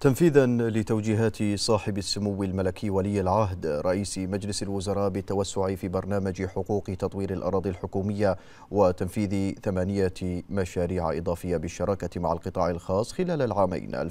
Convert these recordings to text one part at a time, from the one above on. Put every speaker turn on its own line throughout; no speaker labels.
تنفيذا لتوجيهات صاحب السمو الملكي ولي العهد رئيس مجلس الوزراء بالتوسع في برنامج حقوق تطوير الأراضي الحكومية وتنفيذ ثمانية مشاريع إضافية بالشراكة مع القطاع الخاص خلال العامين 2023-2024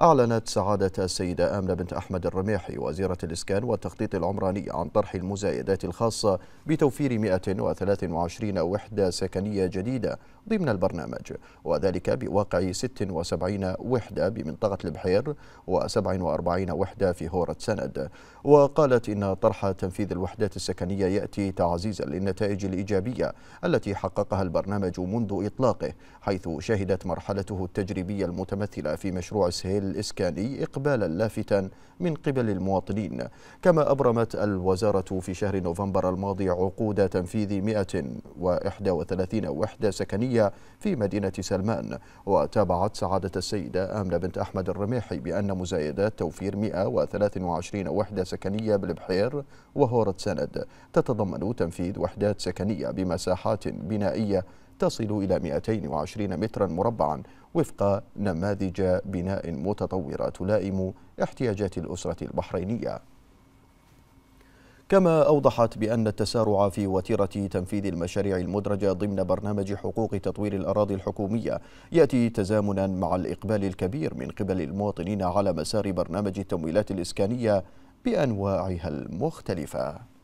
أعلنت سعادة السيدة آمنة بنت أحمد الرميحي وزيرة الإسكان والتخطيط العمراني عن طرح المزايدات الخاصة بتوفير 123 وحدة سكنية جديدة ضمن البرنامج وذلك وذلك بواقع 76 وحدة بمنطقة البحير و47 وحدة في هورة سند وقالت إن طرح تنفيذ الوحدات السكنية يأتي تعزيزا للنتائج الإيجابية التي حققها البرنامج منذ إطلاقه حيث شهدت مرحلته التجريبية المتمثلة في مشروع سهيل الإسكاني إقبالا لافتا من قبل المواطنين كما أبرمت الوزارة في شهر نوفمبر الماضي عقود تنفيذ 131 وحدة سكنية في مدينة سلمان الأمان وتابعت سعادة السيدة آمنة بنت أحمد الرميحي بأن مزايدات توفير 123 وحدة سكنية بالبحير وهورة سند تتضمن تنفيذ وحدات سكنية بمساحات بنائية تصل إلى 220 مترا مربعا وفق نماذج بناء متطورة تلائم احتياجات الأسرة البحرينية كما أوضحت بأن التسارع في وتيرة تنفيذ المشاريع المدرجة ضمن برنامج حقوق تطوير الأراضي الحكومية يأتي تزامنا مع الإقبال الكبير من قبل المواطنين على مسار برنامج التمويلات الإسكانية بأنواعها المختلفة